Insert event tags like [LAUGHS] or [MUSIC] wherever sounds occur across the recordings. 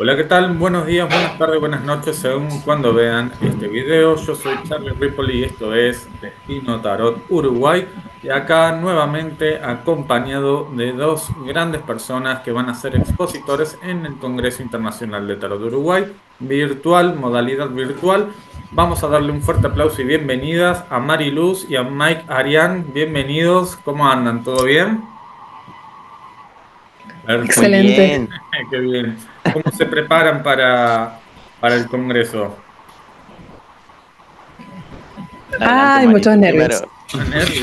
Hola, ¿qué tal? Buenos días, buenas tardes, buenas noches, según cuando vean este video. Yo soy Charlie Ripoli y esto es Destino Tarot Uruguay. Y acá nuevamente acompañado de dos grandes personas que van a ser expositores en el Congreso Internacional de Tarot de Uruguay, virtual, modalidad virtual. Vamos a darle un fuerte aplauso y bienvenidas a Mari Luz y a Mike Arián. Bienvenidos, ¿cómo andan? ¿Todo bien? Excelente. [LAUGHS] Qué bien. ¿Cómo se preparan para, el Congreso? Ay, muchos nervios.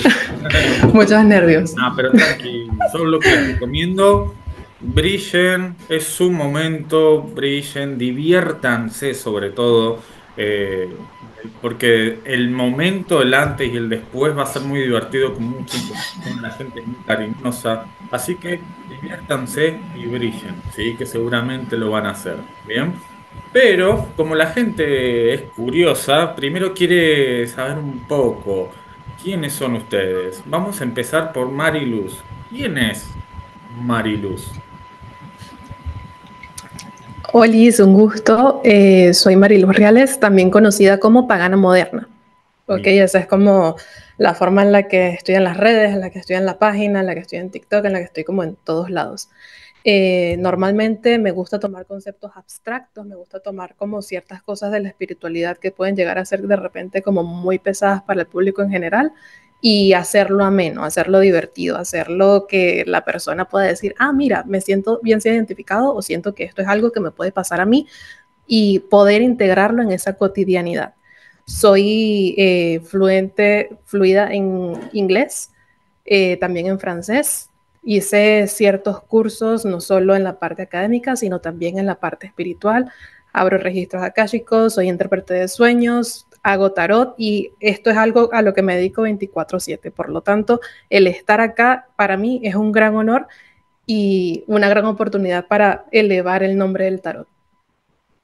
[LAUGHS] muchos nervios. No, pero tranqui, solo lo que recomiendo. Brillen, es su momento, brillen, diviértanse sobre todo eh, porque el momento, el antes y el después va a ser muy divertido con mucha la gente muy cariñosa. Así que diviértanse y brillen, ¿sí? que seguramente lo van a hacer. Bien. Pero como la gente es curiosa, primero quiere saber un poco quiénes son ustedes. Vamos a empezar por Mariluz. ¿Quién es Mariluz? Hola, es un gusto. Eh, soy Mariluz Reales, también conocida como Pagana Moderna. Ok, esa es como la forma en la que estoy en las redes, en la que estoy en la página, en la que estoy en TikTok, en la que estoy como en todos lados. Eh, normalmente me gusta tomar conceptos abstractos, me gusta tomar como ciertas cosas de la espiritualidad que pueden llegar a ser de repente como muy pesadas para el público en general y hacerlo ameno, hacerlo divertido, hacerlo que la persona pueda decir, ah, mira, me siento bien identificado o siento que esto es algo que me puede pasar a mí y poder integrarlo en esa cotidianidad. Soy eh, fluente, fluida en inglés, eh, también en francés. Hice ciertos cursos, no solo en la parte académica, sino también en la parte espiritual abro registros akáshicos, soy intérprete de sueños, hago tarot y esto es algo a lo que me dedico 24/7. Por lo tanto, el estar acá para mí es un gran honor y una gran oportunidad para elevar el nombre del tarot.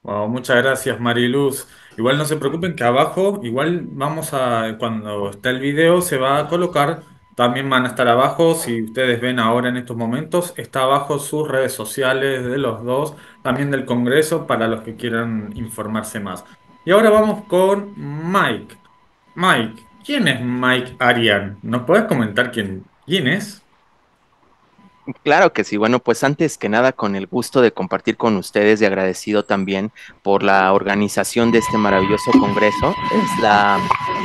muchas gracias Mariluz. Igual no se preocupen que abajo, igual vamos a, cuando está el video, se va a colocar, también van a estar abajo, si ustedes ven ahora en estos momentos, está abajo sus redes sociales de los dos, también del Congreso para los que quieran informarse más. Y ahora vamos con Mike. Mike, ¿quién es Mike Arian? ¿Nos puedes comentar quién, quién es? Claro que sí. Bueno, pues antes que nada, con el gusto de compartir con ustedes y agradecido también por la organización de este maravilloso congreso. Es la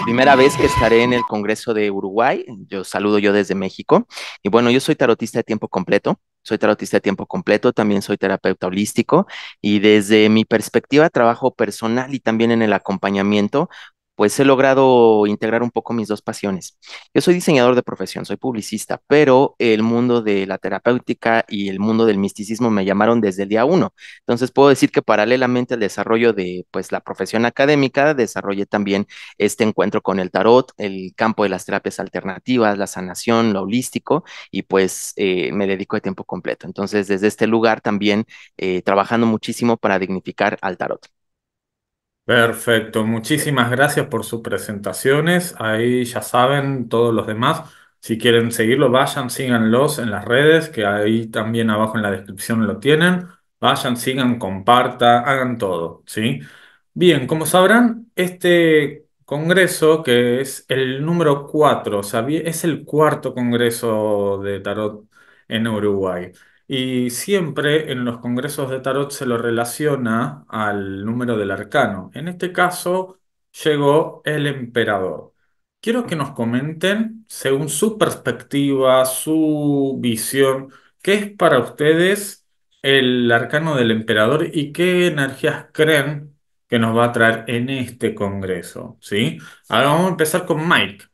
primera vez que estaré en el Congreso de Uruguay. Yo saludo yo desde México. Y bueno, yo soy tarotista de tiempo completo soy tarotista de tiempo completo, también soy terapeuta holístico y desde mi perspectiva trabajo personal y también en el acompañamiento pues he logrado integrar un poco mis dos pasiones. Yo soy diseñador de profesión, soy publicista, pero el mundo de la terapéutica y el mundo del misticismo me llamaron desde el día uno. Entonces puedo decir que paralelamente al desarrollo de pues la profesión académica, desarrollé también este encuentro con el tarot, el campo de las terapias alternativas, la sanación, lo holístico y pues eh, me dedico de tiempo completo. Entonces desde este lugar también eh, trabajando muchísimo para dignificar al tarot. Perfecto, muchísimas gracias por sus presentaciones. Ahí ya saben, todos los demás, si quieren seguirlo, vayan, síganlos en las redes, que ahí también abajo en la descripción lo tienen. Vayan, sigan, compartan, hagan todo, ¿sí? Bien, como sabrán, este congreso, que es el número 4, es el cuarto congreso de tarot en Uruguay. Y siempre en los congresos de tarot se lo relaciona al número del arcano. En este caso llegó el emperador. Quiero que nos comenten, según su perspectiva, su visión, qué es para ustedes el arcano del emperador y qué energías creen que nos va a traer en este congreso. ¿sí? Ahora vamos a empezar con Mike.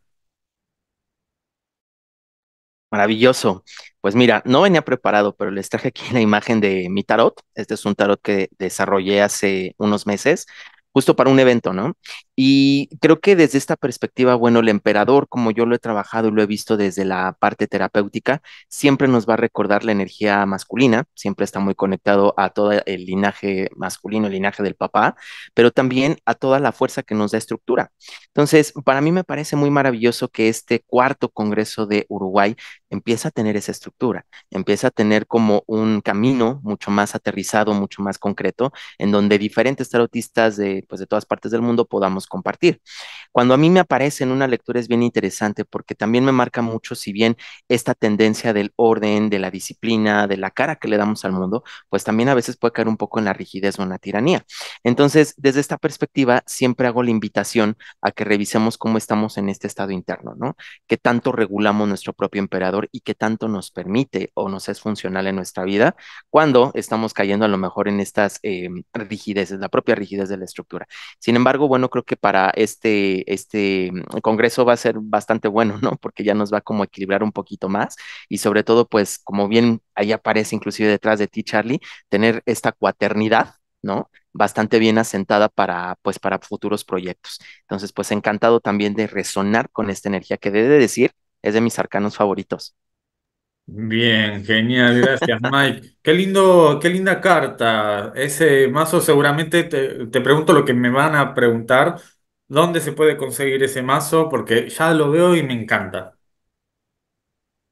Maravilloso. Pues mira, no venía preparado, pero les traje aquí [LAUGHS] la imagen de mi tarot. Este es un tarot que desarrollé hace unos meses, justo para un evento, ¿no? Y creo que desde esta perspectiva, bueno, el emperador, como yo lo he trabajado y lo he visto desde la parte terapéutica, siempre nos va a recordar la energía masculina, siempre está muy conectado a todo el linaje masculino, el linaje del papá, pero también a toda la fuerza que nos da estructura. Entonces, para mí me parece muy maravilloso que este cuarto Congreso de Uruguay empieza a tener esa estructura, empieza a tener como un camino mucho más aterrizado, mucho más concreto, en donde diferentes tarotistas de, pues, de todas partes del mundo podamos compartir. Cuando a mí me aparece en una lectura es bien interesante porque también me marca mucho, si bien esta tendencia del orden, de la disciplina, de la cara que le damos al mundo, pues también a veces puede caer un poco en la rigidez o en la tiranía. Entonces, desde esta perspectiva, siempre hago la invitación a que revisemos cómo estamos en este estado interno, ¿no? Que tanto regulamos nuestro propio emperador y qué tanto nos permite o nos es funcional en nuestra vida cuando estamos cayendo a lo mejor en estas eh, rigideces, la propia rigidez de la estructura. Sin embargo, bueno, creo que para este, este congreso va a ser bastante bueno, ¿no? Porque ya nos va como a equilibrar un poquito más y sobre todo, pues, como bien ahí aparece inclusive detrás de ti, Charlie, tener esta cuaternidad, ¿no? bastante bien asentada para, pues, para futuros proyectos. Entonces, pues encantado también de resonar con esta energía que debe decir es de mis arcanos favoritos. Bien, genial, gracias Mike. qué lindo, qué linda carta. Ese mazo seguramente te, te, pregunto lo que me van a preguntar, ¿dónde se puede conseguir ese mazo? Porque ya lo veo y me encanta.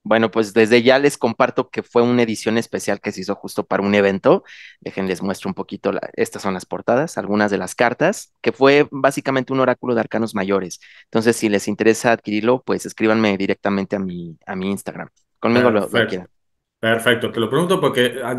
Bueno, pues desde ya les comparto que fue una edición especial que se hizo justo para un evento. les muestro un poquito, estas son las portadas, algunas de las cartas, que fue básicamente un oráculo de arcanos mayores. Entonces, si les interesa adquirirlo, pues escríbanme directamente a mi, a mi Instagram. Conmigo lo, lo Perfecto, te lo pregunto porque ah,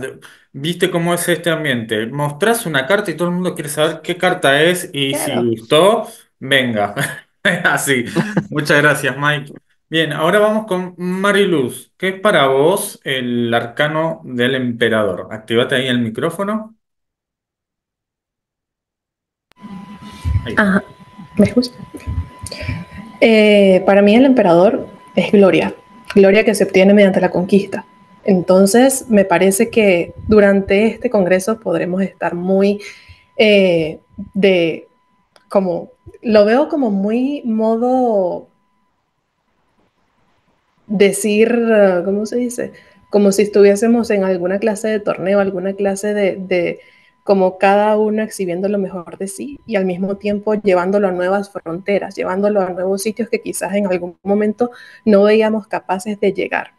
viste cómo es este ambiente. Mostrás una carta y todo el mundo quiere saber qué carta es y si gustó, venga. [LAUGHS] Así. Muchas gracias, Mike. Bien, ahora vamos con Mariluz. ¿Qué es para vos el arcano del emperador? Actívate ahí el micrófono. Ajá, me gusta. Eh, para mí el emperador es gloria, gloria que se obtiene mediante la conquista. Entonces, me parece que durante este Congreso podremos estar muy eh, de, como, lo veo como muy modo decir, eh, ¿cómo se dice? Como si estuviésemos en alguna clase de torneo, alguna clase de, como cada uno exhibiendo lo mejor de sí y al mismo tiempo llevándolo a nuevas fronteras, llevándolo a nuevos sitios que quizás en algún momento no veíamos capaces de llegar.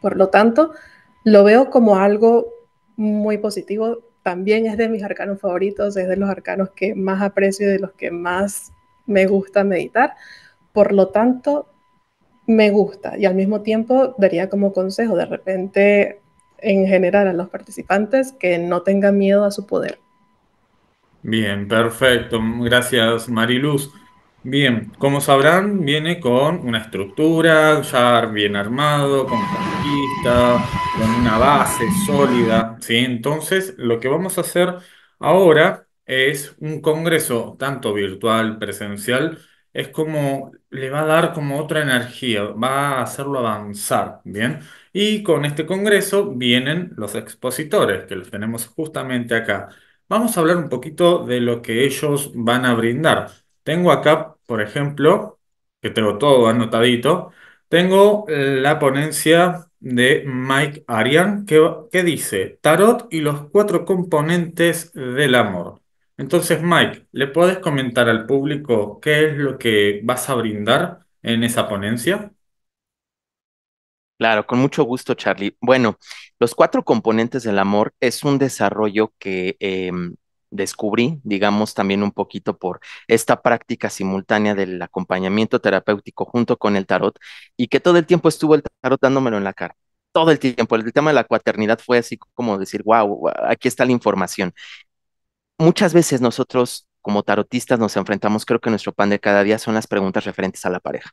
Por lo tanto, lo veo como algo muy positivo. También es de mis arcanos favoritos, es de los arcanos que más aprecio y de los que más me gusta meditar. Por lo tanto, me gusta y al mismo tiempo daría como consejo de repente en general a los participantes que no tengan miedo a su poder. Bien, perfecto. Gracias, Mariluz. Bien, como sabrán, viene con una estructura, ya bien armado, con conquista, con una base sólida, ¿sí? Entonces, lo que vamos a hacer ahora es un congreso tanto virtual, presencial, es como le va a dar como otra energía, va a hacerlo avanzar, ¿bien? Y con este congreso vienen los expositores, que los tenemos justamente acá. Vamos a hablar un poquito de lo que ellos van a brindar. Tengo acá, por ejemplo, que tengo todo anotadito, tengo la ponencia de Mike Arian que, que dice Tarot y los cuatro componentes del amor. Entonces, Mike, ¿le puedes comentar al público qué es lo que vas a brindar en esa ponencia? Claro, con mucho gusto, Charlie. Bueno, los cuatro componentes del amor es un desarrollo que em, descubrí, digamos, también un poquito por esta práctica simultánea del acompañamiento terapéutico junto con el tarot y que todo el tiempo estuvo el tarot dándomelo en la cara. Todo el tiempo, el tema de la cuaternidad fue así como decir, wow, aquí está la información muchas veces nosotros como tarotistas nos enfrentamos, creo que nuestro pan de cada día son las preguntas referentes a la pareja,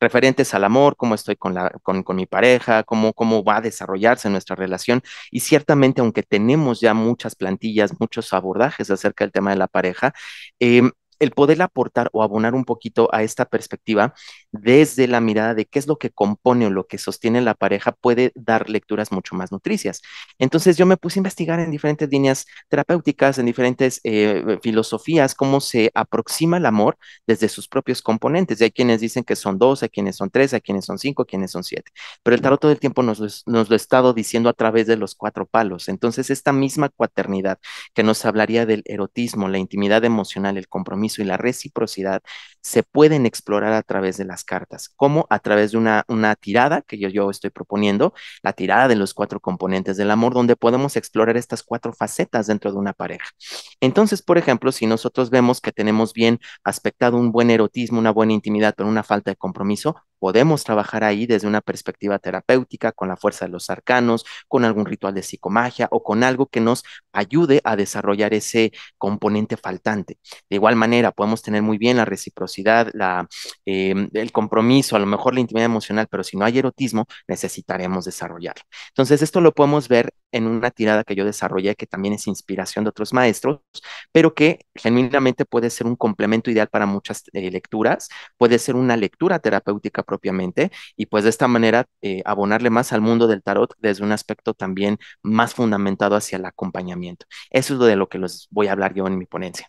referentes al amor, cómo estoy con, la, con, mi pareja, cómo, cómo va a desarrollarse nuestra relación. Y ciertamente, aunque tenemos ya muchas plantillas, muchos abordajes acerca del tema de la pareja, eh, el poder aportar o abonar un poquito a esta perspectiva desde la mirada de qué es lo que compone o lo que sostiene la pareja, puede dar lecturas mucho más nutricias. Entonces yo me puse a investigar en diferentes líneas terapéuticas, en diferentes eh, eh, filosofías, cómo se aproxima el amor desde sus propios componentes. Y hay quienes dicen que son dos, hay quienes son tres, hay quienes son cinco, hay quienes son siete. Pero el tarot todo el tiempo nos, nos lo ha estado diciendo a través de los cuatro palos. Entonces esta misma cuaternidad que nos hablaría del erotismo, la intimidad emocional, el compromiso y la reciprocidad, se pueden explorar a través de las cartas. como A través de una, una tirada que yo, yo estoy proponiendo, la tirada de los cuatro componentes del amor, donde podemos explorar estas cuatro facetas dentro de una pareja. Entonces, por ejemplo, si nosotros vemos que tenemos bien aspectado un buen erotismo, una buena intimidad, pero una falta de compromiso, Podemos trabajar ahí desde una perspectiva terapéutica, con la fuerza de los arcanos, con algún ritual de psicomagia o con algo que nos ayude a desarrollar ese componente faltante. De igual manera, podemos tener muy bien la reciprocidad, la, em, el compromiso, a lo mejor la intimidad emocional, pero si no hay erotismo, necesitaremos desarrollarlo. Entonces, esto lo podemos ver en una tirada que yo desarrollé, que también es inspiración de otros maestros, pero que genuinamente puede ser un complemento ideal para muchas eh, lecturas, puede ser una lectura terapéutica propiamente y pues de esta manera eh, abonarle más al mundo del tarot desde un aspecto también más fundamentado hacia el acompañamiento. Eso es lo de lo que les voy a hablar yo en mi ponencia.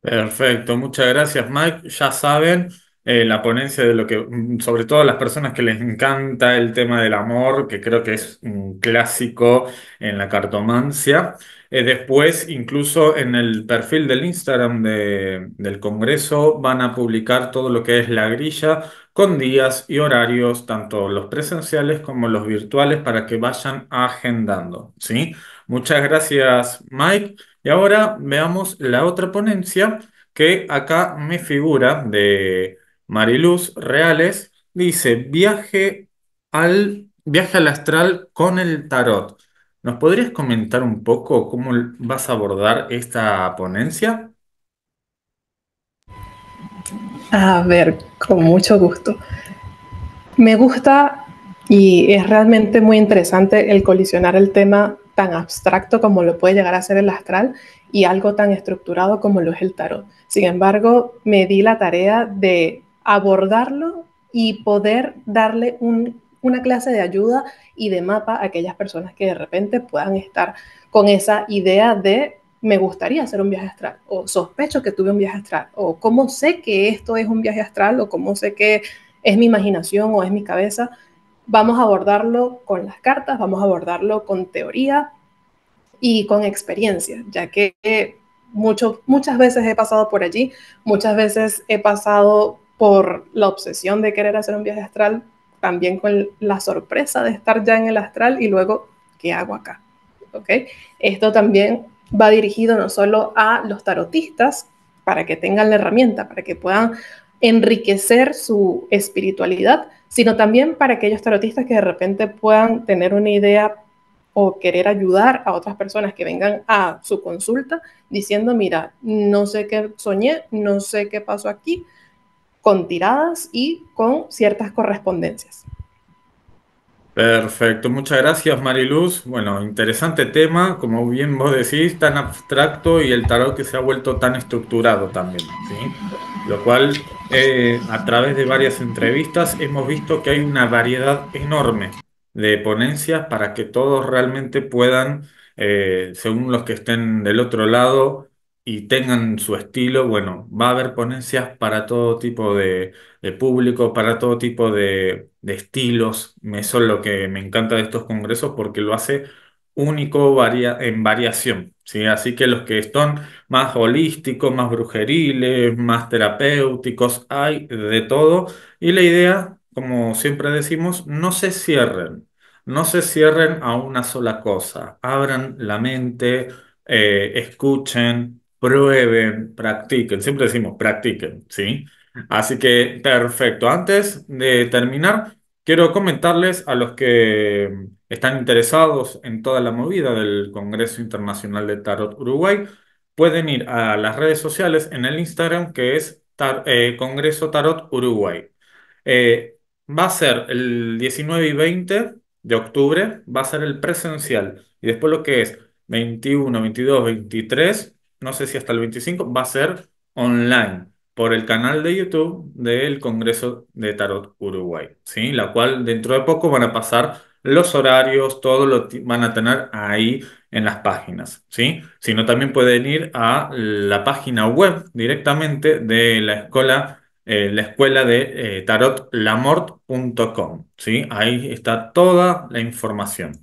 Perfecto, muchas gracias Mike. Ya saben, eh, la ponencia de lo que, mm, sobre todo a las personas que les encanta el tema del amor, que creo que es un clásico en la cartomancia. Eh, después, incluso en el perfil del Instagram del Congreso, van a publicar todo lo que es la grilla con días y horarios, tanto los presenciales como los virtuales, para que vayan agendando. ¿sí? Muchas gracias, Mike. Y ahora veamos la otra ponencia que acá me figura de Mariluz Reales dice, viaje al, viaje al astral con el tarot. ¿Nos podrías comentar un poco cómo vas a abordar esta ponencia? A ver, con mucho gusto. Me gusta y es realmente muy interesante el colisionar el tema tan abstracto como lo puede llegar a ser el astral y algo tan estructurado como lo es el tarot. Sin embargo, me di la tarea de abordarlo y poder darle una clase de ayuda y de mapa a aquellas personas que de repente puedan estar con esa idea de me gustaría hacer un viaje astral o sospecho que tuve un viaje astral o cómo sé que esto es un viaje astral o cómo sé que es mi imaginación o es mi cabeza. Vamos a abordarlo con las cartas, vamos a abordarlo con teoría y con experiencia, ya que muchas veces he pasado por allí, muchas veces he pasado por la obsesión de querer hacer un viaje astral, también con la sorpresa de estar ya en el astral y luego, ¿qué hago acá? ¿Okay? Esto también va dirigido no solo a los tarotistas, para que tengan la herramienta, para que puedan enriquecer su espiritualidad, sino también para aquellos tarotistas que de repente puedan tener una idea o querer ayudar a otras personas que vengan a su consulta diciendo, mira, no sé qué soñé, no sé qué pasó aquí, con tiradas y con ciertas correspondencias. Perfecto, muchas gracias Mariluz. Bueno, interesante tema, como bien vos decís, tan abstracto y el tarot que se ha vuelto tan estructurado también, Lo cual eh, a través de varias entrevistas hemos visto que hay una variedad enorme de ponencias para que todos realmente puedan, eh, según los que estén del otro lado, y tengan su estilo, bueno, va a haber ponencias para todo tipo de, público, para todo tipo de, estilos. Eso es lo que me encanta de estos congresos porque lo hace único en variación. ¿sí? Así que los que están más holísticos, más brujeriles, más terapéuticos, hay de todo. Y la idea, como siempre decimos, no se cierren. No se cierren a una sola cosa. Abran la mente, eh, escuchen, prueben, practiquen, siempre decimos practiquen, ¿sí? Así que perfecto, antes de terminar, quiero comentarles a los que están interesados en toda la movida del Congreso Internacional de Tarot Uruguay, pueden ir a las redes sociales en el Instagram que es eh, Congreso Tarot Uruguay. Eh, va a ser el 19 y 20 de octubre, va a ser el presencial. Y después lo que es 21, 22, 23, no sé si hasta el 25, va a ser online por el canal de YouTube del Congreso de Tarot Uruguay, ¿sí? La cual dentro de poco van a pasar los horarios, todo lo van a tener ahí en las páginas, ¿sí? Sino también pueden ir a la página web directamente de la escuela, eh, la escuela de tarot eh, tarotlamort.com, ¿sí? Ahí está toda la información.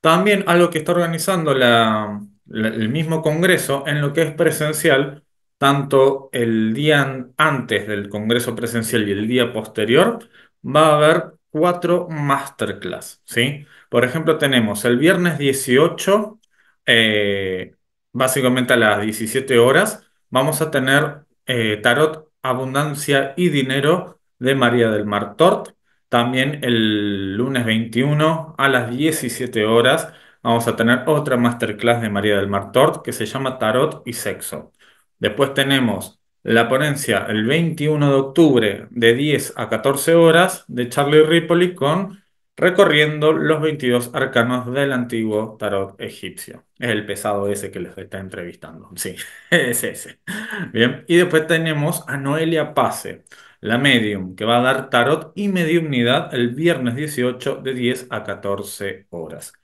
También algo que está organizando la, el mismo Congreso en lo que es presencial, tanto el día antes del Congreso presencial y el día posterior, va a haber cuatro masterclass, ¿sí? Por ejemplo, tenemos el viernes 18, eh, básicamente a las 17 horas, vamos a tener eh, Tarot, Abundancia y Dinero de María del Mar Tort. También el lunes 21 a las 17 horas vamos a tener otra masterclass de María del Mar que se llama Tarot y Sexo. Después tenemos la ponencia el 21 de octubre de 10 a 14 horas de Charlie Ripoli con recorriendo los 22 arcanos del antiguo tarot egipcio. Es el pesado ese que les está entrevistando. Sí, [LAUGHS] es ese. Bien, y después tenemos a Noelia Pase, la medium, que va a dar tarot y mediumnidad el viernes 18 de 10 a 14 horas.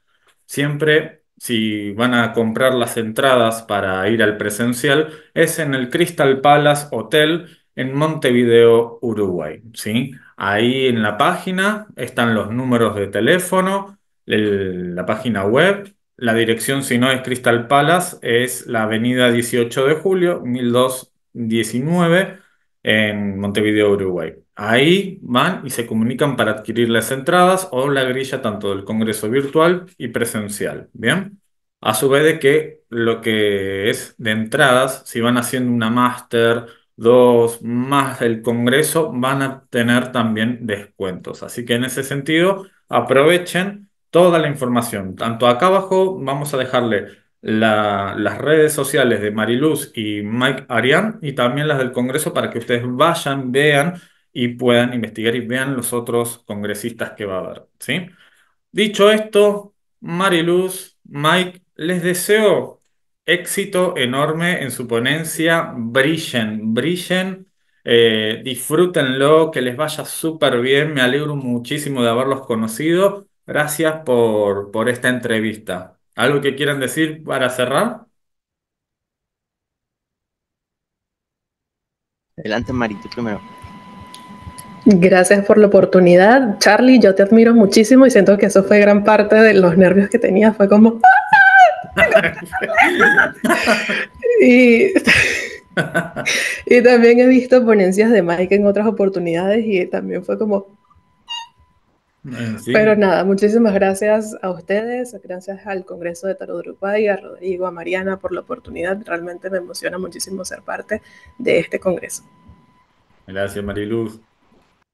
Siempre, si van a comprar las entradas para ir al presencial, es en el Crystal Palace Hotel en Montevideo, Uruguay. ¿sí? Ahí en la página están los números de teléfono, la página web. La dirección, si no es Crystal Palace, es la avenida 18 de julio, 1219 en Montevideo, Uruguay. Ahí van y se comunican para adquirir las entradas o la grilla tanto del Congreso virtual y presencial. Bien. A su vez de que lo que es de entradas, si van haciendo una máster, dos más el Congreso, van a tener también descuentos. Así que en ese sentido, aprovechen toda la información. Tanto acá abajo vamos a dejarle las redes sociales de Mariluz y Mike Arián y también las del Congreso para que ustedes vayan, vean y puedan investigar y vean los otros congresistas que va a haber. ¿sí? Dicho esto, Mariluz, Mike, les deseo éxito enorme en su ponencia. Brillen, brillen. Eh, disfrútenlo, que les vaya súper bien. Me alegro muchísimo de haberlos conocido. Gracias por, por esta entrevista. ¿Algo que quieran decir para cerrar? Adelante, Marito, primero. Gracias por la oportunidad. Charlie, yo te admiro muchísimo y siento que eso fue gran parte de los nervios que tenía. Fue como... Ah". [LAUGHS] y, y también he visto ponencias de Mike en otras oportunidades y también fue como... Pero nada, muchísimas gracias a ustedes, gracias al Congreso de Tarot y a Rodrigo, a Mariana por la oportunidad. Realmente me emociona muchísimo ser parte de este Congreso. Gracias, Mariluz.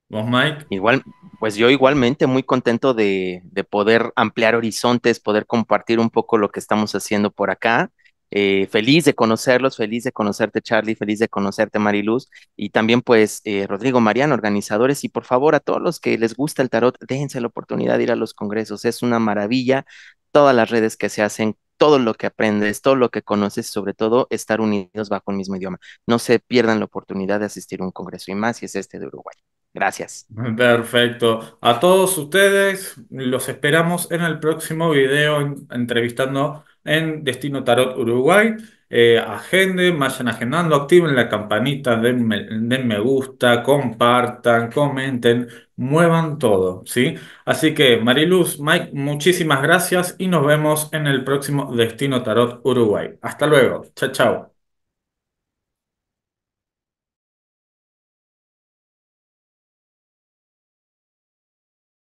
¿Vos, Mike? Igual, pues yo igualmente muy contento de, de poder ampliar horizontes, poder compartir un poco lo que estamos haciendo por acá. Eh, feliz de conocerlos, feliz de conocerte Charlie, feliz de conocerte Mariluz y también pues eh, Rodrigo Mariano, organizadores y por favor a todos los que les gusta el tarot, déjense la oportunidad de ir a los congresos, es una maravilla todas las redes que se hacen, todo lo que aprendes, todo lo que conoces, sobre todo estar unidos bajo el mismo idioma. No se pierdan la oportunidad de asistir a un congreso y más si es este de Uruguay. Gracias. Perfecto. A todos ustedes los esperamos en el próximo video entrevistando en Destino Tarot Uruguay. Eh, agenden, vayan agendando, activen la campanita, den me, gusta, compartan, comenten, muevan todo, ¿sí? Así que Mariluz, Mike, muchísimas gracias y nos vemos en el próximo Destino Tarot Uruguay. Hasta luego, chao, chao.